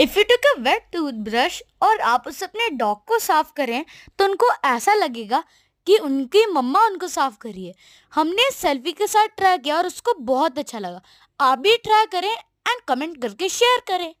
if you took a wet toothbrush और आप उस अपने डॉग को साफ़ करें तो उनको ऐसा लगेगा कि उनकी मम्मा उनको साफ़ करिए हमने सेल्फी के साथ ट्राई किया और उसको बहुत अच्छा लगा आप भी ट्राई करें एंड कमेंट करके शेयर करें